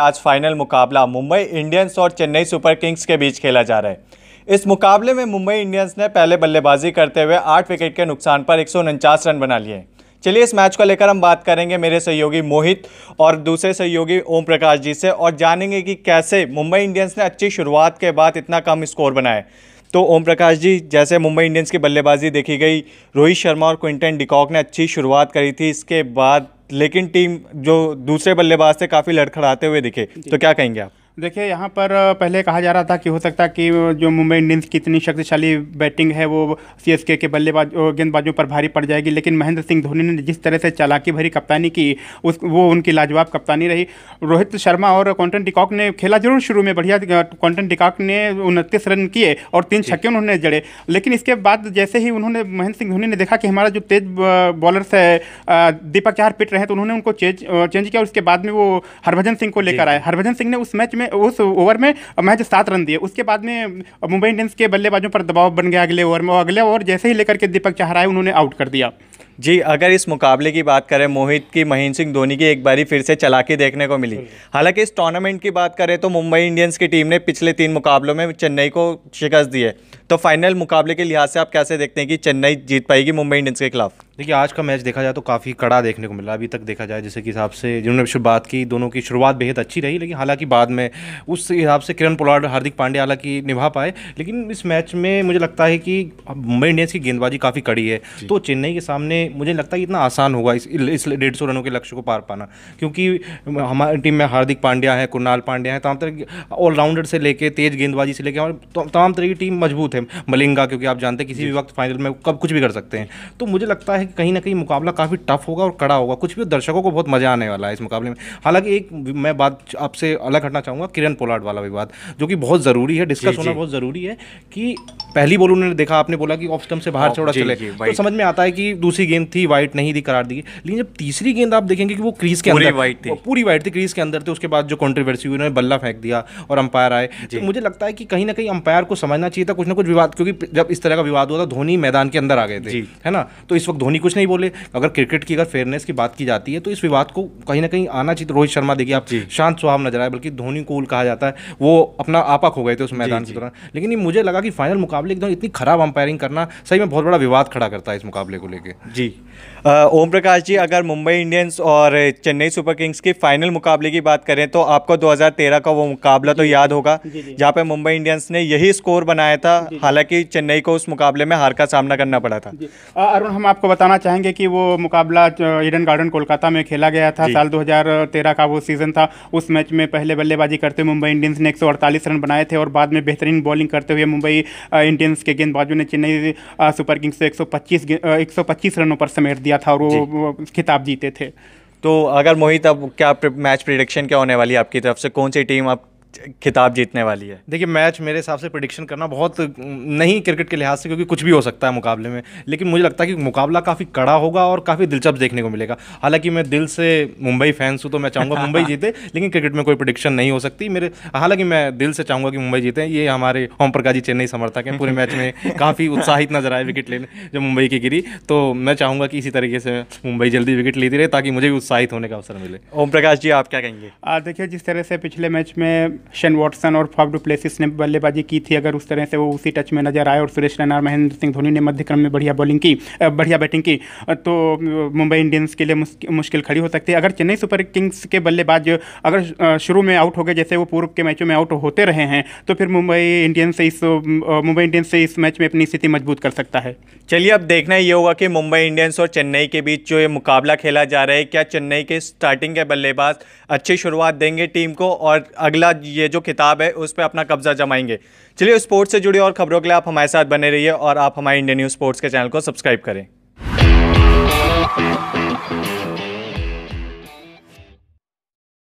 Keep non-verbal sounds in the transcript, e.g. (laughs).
आज फाइनल मुकाबला मुंबई इंडियंस और चेन्नई सुपर किंग्स के बीच खेला जा रहा है इस मुकाबले में मुंबई इंडियंस ने पहले बल्लेबाजी करते हुए आठ विकेट के नुकसान पर एक रन बना लिए चलिए इस मैच को लेकर हम बात करेंगे मेरे सहयोगी मोहित और दूसरे सहयोगी ओम प्रकाश जी से और जानेंगे कि कैसे मुंबई इंडियंस ने अच्छी शुरुआत के बाद इतना कम स्कोर बनाए तो ओम प्रकाश जी जैसे मुंबई इंडियंस की बल्लेबाजी देखी गई रोहित शर्मा और क्विंटन डिकॉक ने अच्छी शुरुआत करी थी इसके बाद लेकिन टीम जो दूसरे बल्लेबाज से काफ़ी लड़खड़ाते हुए दिखे तो क्या कहेंगे आप देखिए यहाँ पर पहले कहा जा रहा था कि हो सकता है कि जो मुंबई इंडियंस की इतनी शक्तिशाली बैटिंग है वो सीएसके के बल्लेबाज गेंदबाजों पर भारी पड़ जाएगी लेकिन महेंद्र सिंह धोनी ने जिस तरह से चालाकी भरी कप्तानी की उस वो उनकी लाजवाब कप्तानी रही रोहित शर्मा और कॉन्टन डिकॉक ने खेला जरूर शुरू में बढ़िया कॉन्टन डिकॉक ने उनतीस रन किए और तीन छक्के उन्होंने जड़े लेकिन इसके बाद जैसे ही उन्होंने महेंद्र सिंह धोनी ने देखा कि हमारा जो तेज बॉलर्स है दीपक चार पिट रहे हैं तो उन्होंने उनको चेंज चेंज किया और उसके बाद में वो हरभजन सिंह को लेकर आए हरभजन सिंह ने उस मैच में में उस ओवर में मैच सात रन दिए उसके बाद में मुंबई इंडियंस के बल्लेबाजों पर दबाव बन गया अगले ओवर में और अगले ओवर जैसे ही लेकर के दीपक चाहरा उन्होंने आउट कर दिया जी अगर इस मुकाबले की बात करें मोहित की महेंद्र सिंह धोनी की एक बारी फिर से चलाके देखने को मिली हालांकि इस टूर्नामेंट की बात करें तो मुंबई इंडियंस की टीम ने पिछले तीन मुकाबलों में चेन्नई को शिकस्त दी है तो फाइनल मुकाबले के लिहाज से आप कैसे देखते हैं कि चेन्नई जीत पाएगी मुंबई इंडियंस के खिलाफ देखिए आज का मैच देखा जाए तो काफ़ी कड़ा देखने को मिला अभी तक देखा जाए जैसे कि हिसाब से जिन्होंने शुरुआत की दोनों की शुरुआत बेहद अच्छी रही लेकिन हालांकि बाद में उस हिसाब से किरण पोलार्ड हार्दिक पांडे हालांकि निभा पाए लेकिन इस मैच में मुझे लगता है कि मुंबई इंडियंस की गेंदबाजी काफ़ी कड़ी है तो चेन्नई के सामने मुझे लगता है इतना आसान होगा इस इस डेढ़ सौ रनों के लक्ष्य को पार पाना क्योंकि हमारी टीम में हार्दिक पांड्या है कुणाल पांड्या है तमाम तरह की ऑलराउंडर से लेके तेज गेंदबाजी से लेके हमारे तमाम तरह की टीम मजबूत है मलिंगा क्योंकि आप जानते हैं किसी भी वक्त फाइनल में कब कुछ भी कर सकते हैं तो मुझे लगता है कि कहीं ना कहीं मुकाबला काफ़ी टफ होगा और कड़ा होगा कुछ भी दर्शकों को बहुत मज़ा आने वाला है इस मुकाबले में हालांकि एक मैं बात आपसे अलग हटना चाहूँगा किरण पोलार्ड वाला विवाद जो कि बहुत ज़रूरी है डिस्कस होना बहुत ज़रूरी है कि पहली बॉल उन्होंने देखा आपने बोला कि ऑफ स्टम्प से बाहर छोड़ा चले तो समझ में आता है कि दूसरी गेंद थी वाइट नहीं थी करार दी लेकिन जब तीसरी गेंद आप देखेंगे कि वो क्रीज के अंदर वाइट थी पूरी वाइट थी क्रीज के अंदर थे उसके बाद जो कॉन्ट्रोवर्सी हुई उन्होंने बल्ला फेंक दिया और अंपायर आए तो मुझे लगता है कि कहीं ना कहीं अंपायर को समझना चाहिए था कुछ ना कुछ विवाद क्योंकि जब इस तरह का विवाद हुआ था धोनी मैदान के अंदर आ गए थे है ना तो इस वक्त धोनी कुछ नहीं बोले अगर क्रिकेट की अगर फेयरनेस की बात की जाती है तो इस विवाद को कहीं ना कहीं आना चाहिए रोहित शर्मा देखिए आप शांत स्वभाव नजर आए बल्कि धोनी कूल कहा जाता है वो अपना आपा खो गए थे उस मैदान के दौरान लेकिन मुझे लगा कि फाइनल मुकाबले एकदम इतनी खराब अंपायरिंग करना सही में बहुत बड़ा विवाद खड़ा करता है इस मुकाबले को लेकर जी ओम प्रकाश जी अगर मुंबई इंडियंस और चेन्नई सुपर किंग्स की फाइनल मुकाबले की बात करें तो आपको 2013 का वो मुकाबला तो याद होगा जहाँ पे मुंबई इंडियंस ने यही स्कोर बनाया था हालांकि चेन्नई को उस मुकाबले में हार का सामना करना पड़ा था अरुण हम आपको बताना चाहेंगे कि वो मुकाबला ईडन गार्डन कोलकाता में खेला गया था साल दो का वो सीज़न था उस मैच में पहले बल्लेबाजी करते हुए मुंबई इंडियंस ने एक रन बनाए थे और बाद में बेहतरीन बॉलिंग करते हुए मुंबई इंडियंस के गेंदबाजों ने चेन्नई सुपर किंग्स से एक सौ रन रनों पर समेट दिया था और वो खिताब जीते थे तो अगर मोहित अब क्या मैच प्रिडिक्शन क्या होने वाली है आपकी तरफ से कौन सी टीम आप खिताब जीतने वाली है देखिए मैच मेरे हिसाब से प्रडिक्शन करना बहुत नहीं क्रिकेट के लिहाज से क्योंकि कुछ भी हो सकता है मुकाबले में लेकिन मुझे लगता है कि मुकाबला काफ़ी कड़ा होगा और काफ़ी दिलचस्प देखने को मिलेगा हालांकि मैं दिल से मुंबई फैंस हूँ तो मैं चाहूँगा (laughs) मुंबई जीते लेकिन क्रिकेट में कोई प्रडिक्शन नहीं हो सकती मेरे हालांकि मैं दिल से चाहूँगा कि मुंबई जीते ये हमारे ओम प्रकाश जी चेन्नई समर्थक हैं पूरे मैच में (laughs) काफ़ी उत्साहित नजर आए विकेट लेने जो मुंबई की गिरी तो मैं चाहूँगा कि इसी तरीके से मुंबई जल्दी विकेट लेती रहे ताकि मुझे भी उत्साहित होने का अवसर मिले ओम प्रकाश जी आप क्या कहेंगे देखिए जिस तरह से पिछले मैच में शन वॉटसन और फाफ डुप्लेसिस ने बल्लेबाजी की थी अगर उस तरह से वो उसी टच में नजर आए और सुरेश रैना महेंद्र सिंह धोनी ने मध्यक्रम में बढ़िया बॉलिंग की बढ़िया बैटिंग की तो मुंबई इंडियंस के लिए मुश्किल खड़ी हो सकती है अगर चेन्नई सुपर किंग्स के बल्लेबाज अगर शुरू में आउट हो गए जैसे वो पूर्व के मैचों में आउट होते रहे हैं तो फिर मुंबई इंडियंस से इस मुंबई इंडियंस से इस मैच में अपनी स्थिति मजबूत कर सकता है चलिए अब देखना ये होगा कि मुंबई इंडियंस और चेन्नई के बीच जो ये मुकाबला खेला जा रहा है क्या चेन्नई के स्टार्टिंग के बल्लेबाज अच्छी शुरुआत देंगे टीम को और अगला ये जो किताब है उस पर अपना कब्जा जमाएंगे चलिए स्पोर्ट्स से जुड़ी और खबरों के लिए आप हमारे साथ बने रहिए और आप हमारे इंडियन न्यूज़ स्पोर्ट्स के चैनल को सब्सक्राइब करें